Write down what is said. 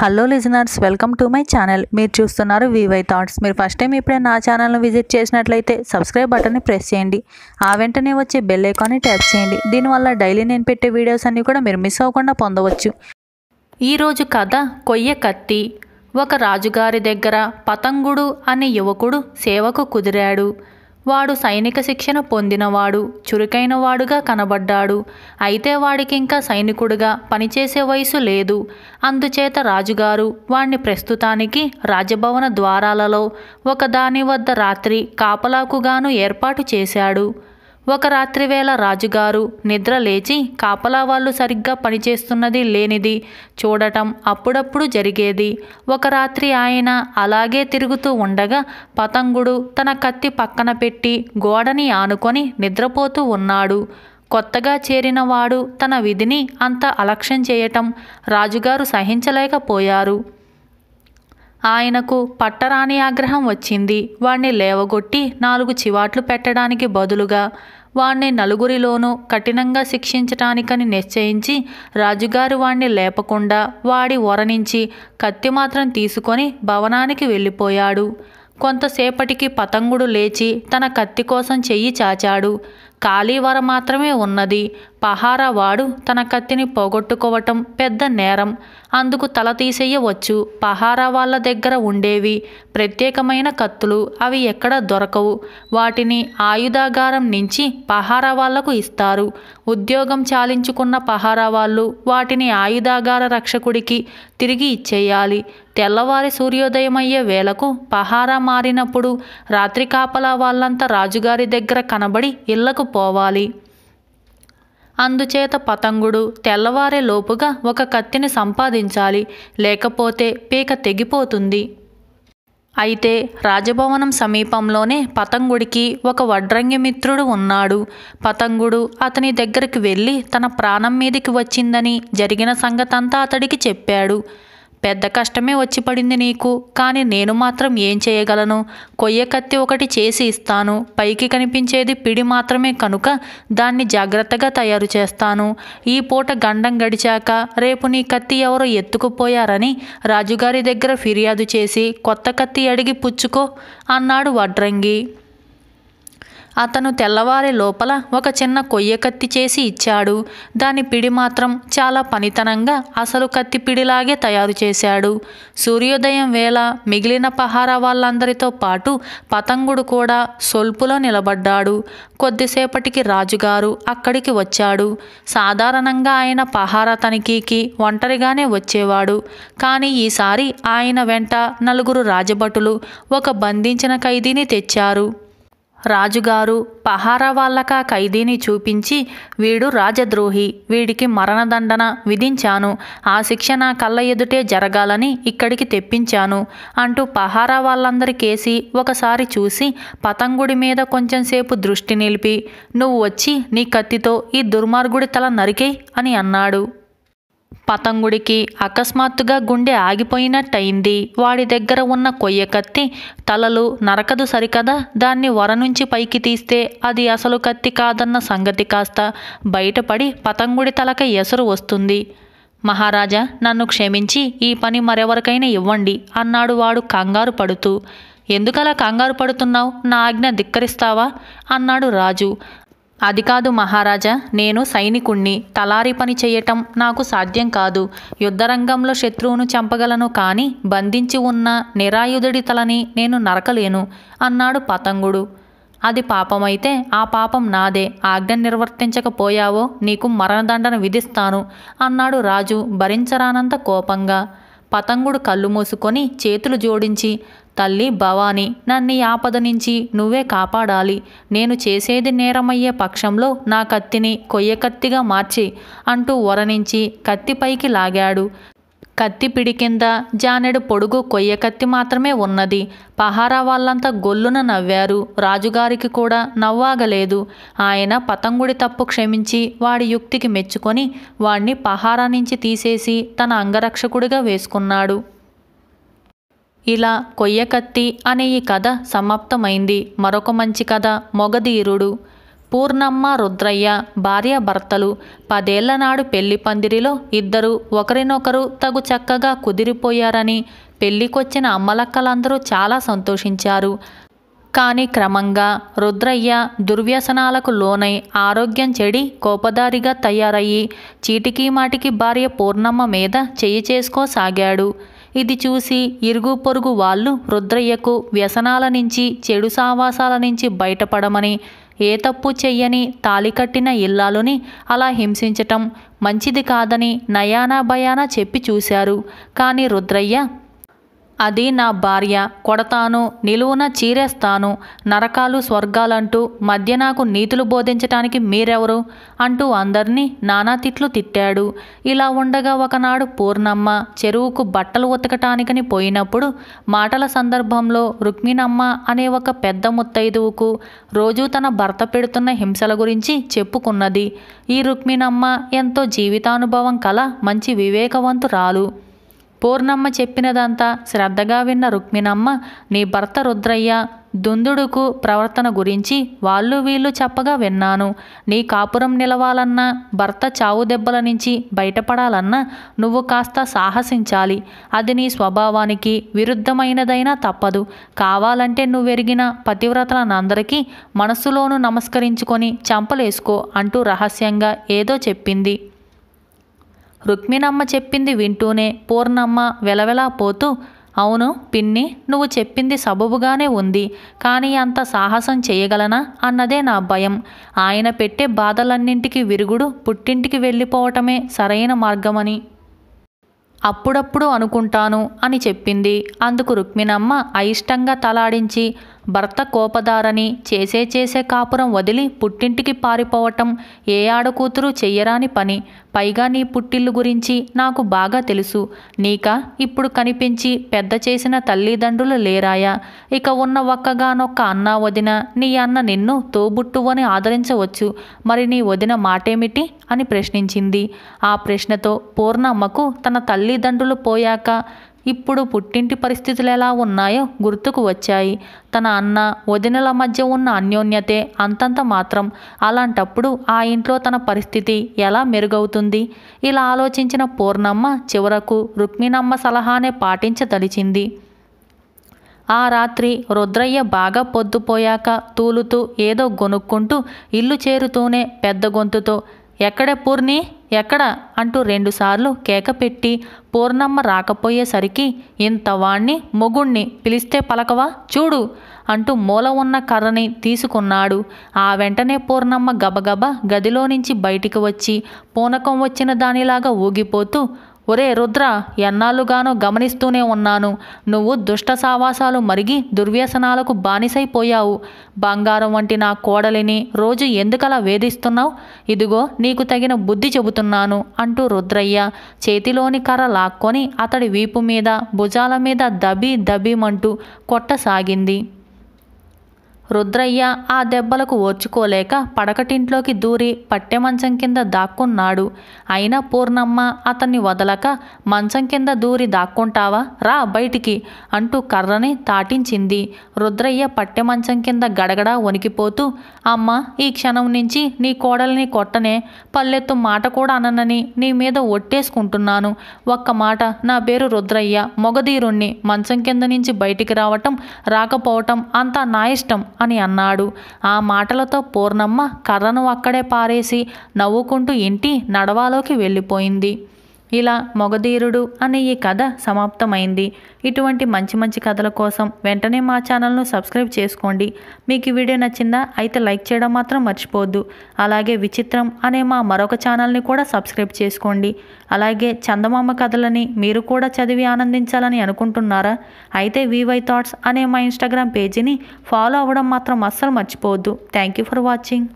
hello listeners welcome to my channel మీరు చూస్తున్నారు V Y thoughts మీరు ఫస్ట్ టైం ఇప్పుడే నా ఛానల్ను విజిట్ చేసినట్లయితే సబ్స్క్రైబ్ బటన్ని ప్రెస్ చేయండి ఆ వెంటనే వచ్చే బెల్ ఐకాన్ని ట్యాప్ చేయండి దీనివల్ల డైలీ నేను పెట్టే వీడియోస్ అన్నీ కూడా మీరు మిస్ అవ్వకుండా పొందవచ్చు ఈరోజు కథ కొయ్య కత్తి ఒక రాజుగారి దగ్గర పతంగుడు అనే యువకుడు సేవకు కుదిరాడు వాడు సైనిక శిక్షణ పొందినవాడు చురుకైన వాడుగా కనబడ్డాడు అయితే వాడికింకా సైనికుడుగా పనిచేసే వయసు లేదు అందుచేత రాజుగారు వాణ్ణి ప్రస్తుతానికి రాజభవన ద్వారాలలో ఒకదాని వద్ద రాత్రి కాపలాకుగాను ఏర్పాటు చేశాడు ఒక రాత్రివేళ రాజుగారు నిద్ర లేచి కాపలా వాళ్ళు సరిగ్గా పనిచేస్తున్నది లేనిది చూడటం అప్పుడప్పుడు జరిగేది ఒక రాత్రి ఆయన అలాగే తిరుగుతూ ఉండగా పతంగుడు తన కత్తి పక్కన పెట్టి గోడని ఆనుకొని నిద్రపోతూ ఉన్నాడు కొత్తగా చేరినవాడు తన విధిని అంత అలక్ష్యం చేయటం రాజుగారు సహించలేకపోయారు ఆయనకు పట్టరాని ఆగ్రహం వచ్చింది వాణ్ణి లేవగొట్టి నాలుగు చివాట్లు పెట్టడానికి బదులుగా వాణ్ణి నలుగురిలోనూ కఠినంగా శిక్షించటానికని నిశ్చయించి రాజుగారు వాణ్ణి లేపకుండా వాడి ఒరనించి కత్తి మాత్రం తీసుకొని భవనానికి వెళ్ళిపోయాడు కొంతసేపటికి పతంగుడు లేచి తన కత్తి కోసం చెయ్యి చాచాడు కాళీవర మాత్రమే ఉన్నది పహారావాడు తన కత్తిని పోగొట్టుకోవటం పెద్ద నేరం అందుకు తల తీసేయవచ్చు పహారా వాళ్ళ దగ్గర ఉండేవి ప్రత్యేకమైన కత్తులు అవి ఎక్కడ దొరకవు వాటిని ఆయుధాగారం నుంచి పహారా వాళ్లకు ఇస్తారు ఉద్యోగం చాలించుకున్న పహారా వాళ్ళు వాటిని ఆయుధాగార రక్షకుడికి తిరిగి ఇచ్చేయాలి తెల్లవారి సూర్యోదయమయ్యే వేళకు పహారా మారినప్పుడు రాత్రి కాపలా వాళ్ళంతా రాజుగారి దగ్గర కనబడి ఇళ్లకు పోవాలి అందుచేత పతంగుడు తెల్లవారే లోపుగా ఒక కత్తిని సంపాదించాలి లేకపోతే పీక తెగిపోతుంది అయితే రాజభవనం సమీపంలోనే పతంగుడికి ఒక వడ్రంగి మిత్రుడు ఉన్నాడు పతంగుడు అతని దగ్గరికి వెళ్ళి తన ప్రాణం మీదకి వచ్చిందని జరిగిన సంగతంతా అతడికి చెప్పాడు పెద్ద కష్టమే వచ్చి పడింది నీకు కానీ నేను మాత్రం ఏం చేయగలను కొయ్య కత్తి ఒకటి చేసి ఇస్తాను పైకి కనిపించేది పిడి మాత్రమే కనుక దాన్ని జాగ్రత్తగా తయారు చేస్తాను ఈ పూట గండం గడిచాక రేపు నీ కత్తి ఎవరో ఎత్తుకుపోయారని రాజుగారి దగ్గర ఫిర్యాదు చేసి కొత్త కత్తి అడిగి పుచ్చుకో అన్నాడు వడ్రంగి అతను తెల్లవారే లోపల ఒక చిన్న కొయ్య కత్తి చేసి ఇచ్చాడు దాని పిడి మాత్రం చాలా పనితనంగా అసలు కత్తి పిడిలాగే తయారు చేశాడు సూర్యోదయం వేళ మిగిలిన పహారా వాళ్ళందరితో పాటు పతంగుడు కూడా సొల్పులో నిలబడ్డాడు కొద్దిసేపటికి రాజుగారు అక్కడికి వచ్చాడు సాధారణంగా ఆయన పహారా తనిఖీకి ఒంటరిగానే వచ్చేవాడు కానీ ఈసారి ఆయన వెంట నలుగురు రాజభటులు ఒక బంధించిన ఖైదీని తెచ్చారు రాజుగారు పహారా ఖైదీని చూపించి వీడు రాజద్రోహి వీడికి మరణదండన విధించాను ఆ శిక్ష నా కళ్ళ ఎదుటే జరగాలని ఇక్కడికి తెప్పించాను అంటూ పహారా వాళ్ళందరికేసి ఒకసారి చూసి పతంగుడి మీద కొంచెంసేపు దృష్టి నిలిపి నువ్వు వచ్చి నీ కత్తితో ఈ దుర్మార్గుడి తల నరికేయ్ అని అన్నాడు పతంగుడికి అకస్మాత్తుగా గుండె ఆగిపోయినట్టయింది వాడి దగ్గర ఉన్న కొయ్య కత్తి తలలు నరకదు సరికదా దాన్ని వర నుంచి పైకి తీస్తే అది అసలు కత్తి కాదన్న సంగతి కాస్త బయటపడి పతంగుడి తలక ఎసరు వస్తుంది మహారాజా నన్ను క్షమించి ఈ పని మరెవరికైనా ఇవ్వండి అన్నాడు వాడు కంగారు పడుతూ ఎందుకలా కంగారు పడుతున్నావు నా ఆజ్ఞ ధిక్కరిస్తావా అన్నాడు రాజు అది కాదు మహారాజా నేను సైనికుణ్ణి తలారి పని చేయటం నాకు సాధ్యం కాదు యుద్ధరంగంలో శత్రువును చంపగలను కానీ బంధించి ఉన్న నిరాయుధుడి తలని నేను నరకలేను అన్నాడు పతంగుడు అది పాపమైతే ఆ పాపం నాదే ఆజ్ఞ నిర్వర్తించకపోయావో నీకు మరణదండన విధిస్తాను అన్నాడు రాజు భరించరానంత కోపంగా పతంగుడు కళ్ళు మూసుకొని చేతులు జోడించి తల్లి భవాని నన్ను ఆపద నుంచి నువ్వే కాపాడాలి నేను చేసేది నేరమయ్యే పక్షంలో నా కత్తిని కొయ్యకత్తిగా మార్చి అంటూ వరనించి కత్తిపైకి లాగాడు కత్తి పిడి కింద జానెడు పొడుగు కొయ్యకత్తి మాత్రమే ఉన్నది పహారా వాళ్ళంతా గొల్లున నవ్వారు రాజుగారికి కూడా నవ్వాగలేదు ఆయన పతంగుడి తప్పు క్షమించి వాడి యుక్తికి మెచ్చుకొని వాణ్ణి పహారా నుంచి తీసేసి తన అంగరక్షకుడిగా వేసుకున్నాడు ఇలా కొయ్యకత్తి అనే ఈ కథ సమాప్తమైంది మరొక మంచి కథ మొగధీరుడు పూర్ణమ్మ రుద్రయ్య భార్యాభర్తలు పదేళ్ల నాడు పెళ్లి పందిరిలో ఇద్దరు ఒకరినొకరు తగు చక్కగా కుదిరిపోయారని పెళ్లికొచ్చిన అమ్మలక్కలందరూ చాలా సంతోషించారు కానీ క్రమంగా రుద్రయ్య దుర్వ్యసనాలకు లోనై ఆరోగ్యం చెడి కోపదారిగా తయారయ్యి మాటికి భార్య పూర్ణమ్మ మీద చేయి చేసుకోసాగాడు ఇది చూసి ఇరుగు పొరుగు వాళ్ళు రుద్రయ్యకు వ్యసనాల నుంచి చెడు సావాసాల నుంచి బయటపడమని ఏ తప్పు చెయ్యని తాలికట్టిన ఇల్లాలుని అలా హింసించటం మంచిది కాదని నయానా భయానా చెప్పి చూశారు కానీ రుద్రయ్య అది నా భార్య కొడతాను నిలువున చీరేస్తాను నరకాలు స్వర్గాలంటూ మధ్య నాకు నీతులు బోధించటానికి మీరెవరు అంటూ అందర్నీ నానా తిట్లు తిట్టాడు ఇలా ఉండగా ఒకనాడు పూర్ణమ్మ చెరువుకు బట్టలు ఉతకటానికని పోయినప్పుడు మాటల సందర్భంలో రుక్మిణమ్మ అనే ఒక పెద్ద ముత్తైదువుకు రోజూ తన భర్త పెడుతున్న హింసల గురించి చెప్పుకున్నది ఈ రుక్మిణమ్మ ఎంతో జీవితానుభవం కల మంచి వివేకవంతురాలు పూర్ణమ్మ చెప్పినదంతా శ్రద్ధగా విన్న రుక్మిణమ్మ నీ భర్త రుద్రయ్య దుందుడుకు ప్రవర్తన గురించి వాళ్ళు వీళ్ళు చెప్పగా విన్నాను నీ కాపురం నిలవాలన్నా భర్త చావు దెబ్బల నుంచి బయటపడాలన్నా నువ్వు కాస్త సాహసించాలి అది నీ స్వభావానికి విరుద్ధమైనదైనా తప్పదు కావాలంటే నువ్వెరిగిన పతివ్రతలనందరికీ మనస్సులోనూ నమస్కరించుకొని చంపలేసుకో అంటూ రహస్యంగా ఏదో చెప్పింది రుక్మిణమ్మ చెప్పింది వింటూనే పూర్ణమ్మ వెలవెలా పోతూ అవును పిన్ని నువ్వు చెప్పింది సబబుగానే ఉంది కానీ అంత సాహసం చేయగలనా అన్నదే నా భయం ఆయన పెట్టే బాధలన్నింటికి విరుగుడు పుట్టింటికి వెళ్ళిపోవటమే సరైన మార్గమని అప్పుడప్పుడు అనుకుంటాను అని చెప్పింది అందుకు రుక్మిణమ్మ అయిష్టంగా తలాడించి భర్త కోపదారని చేసే చేసే కాపురం వదిలి పుట్టింటికి పారిపోవటం ఏ ఆడకూతురు చెయ్యరాని పని పైగా నీ పుట్టిల్లు గురించి నాకు బాగా తెలుసు నీక ఇప్పుడు కనిపించి పెద్ద చేసిన తల్లిదండ్రులు లేరాయా ఇక ఉన్న ఒక్కగానొక్క అన్న వదిన నీ అన్న నిన్ను తోబుట్టువని ఆదరించవచ్చు మరి నీ వదిన మాటేమిటి అని ప్రశ్నించింది ఆ ప్రశ్నతో పూర్ణమ్మకు తన తల్లిదండ్రులు పోయాక ఇప్పుడు పుట్టింటి పరిస్థితులు ఎలా ఉన్నాయో గుర్తుకు వచ్చాయి తన అన్న వదినల మధ్య ఉన్న అన్యోన్యతే అంతంత మాత్రం అలాంటప్పుడు ఆ ఇంట్లో తన పరిస్థితి ఎలా మెరుగవుతుంది ఇలా ఆలోచించిన పూర్ణమ్మ చివరకు రుక్మిణమ్మ సలహానే పాటించదలిచింది ఆ రాత్రి రుద్రయ్య బాగా పొద్దుపోయాక తూలుతూ ఏదో గొనుక్కుంటూ ఇల్లు చేరుతూనే పెద్ద గొంతుతో ఎక్కడ పూర్ణి ఎక్కడ అంటూ రెండుసార్లు కేక పెట్టి పూర్ణమ్మ రాకపోయేసరికి ఇంత వాణ్ణి మొగుణ్ణి పిలిస్తే పలకవా చూడు అంటూ మూల ఉన్న కర్రని తీసుకున్నాడు ఆ వెంటనే పూర్ణమ్మ గబగబ గదిలో నుంచి బయటికి వచ్చి పూనకం వచ్చిన దానిలాగా ఊగిపోతూ ఒరే రుద్ర ఎన్నాళ్ళుగానో గమనిస్తూనే ఉన్నాను నువ్వు దుష్ట సావాసాలు మరిగి దుర్వ్యసనాలకు బానిసైపోయావు బంగారం వంటి నా కోడలిని రోజు ఎందుకలా వేధిస్తున్నావు ఇదిగో నీకు తగిన బుద్ధి చెబుతున్నాను అంటూ రుద్రయ్య చేతిలోని కర్ర లాక్కొని అతడి వీపు మీద భుజాల మీద దబీ దబీమంటూ కొట్టసాగింది రుద్రయ్య ఆ దెబ్బలకు ఓర్చుకోలేక పడకటింట్లోకి దూరి పట్టె మంచం కింద దాక్కున్నాడు అయినా పూర్ణమ్మ అతన్ని వదలక మంచం కింద దూరి దాక్కుంటావా రా బయటికి అంటూ కర్రని తాటించింది రుద్రయ్య పట్టె మంచం కింద గడగడా వణికిపోతూ అమ్మ ఈ క్షణం నుంచి నీ కోడల్ని కొట్టనే పల్లెత్తు మాట కూడా అననని నీ మీద ఒట్టేసుకుంటున్నాను ఒక్క మాట నా పేరు రుద్రయ్య మొగధీరుణ్ణి మంచం కింద నుంచి బయటికి రావటం రాకపోవటం అంతా నా ఇష్టం అని అన్నాడు ఆ మాటలతో పూర్ణమ్మ కర్రను అక్కడే పారేసి నవ్వుకుంటూ ఇంటి నడవాలోకి వెళ్ళిపోయింది ఇలా మొగధీరుడు అనే ఈ కథ సమాప్తమైంది ఇటువంటి మంచి మంచి కథల కోసం వెంటనే మా ఛానల్ను సబ్స్క్రైబ్ చేసుకోండి మీకు వీడియో నచ్చిందా అయితే లైక్ చేయడం మాత్రం మర్చిపోవద్దు అలాగే విచిత్రం అనే మా మరొక ఛానల్ని కూడా సబ్స్క్రైబ్ చేసుకోండి అలాగే చందమామ కథలని మీరు కూడా చదివి ఆనందించాలని అనుకుంటున్నారా అయితే వివై థాట్స్ అనే మా ఇన్స్టాగ్రామ్ పేజీని ఫాలో అవ్వడం మాత్రం అస్సలు మర్చిపోవద్దు థ్యాంక్ ఫర్ వాచింగ్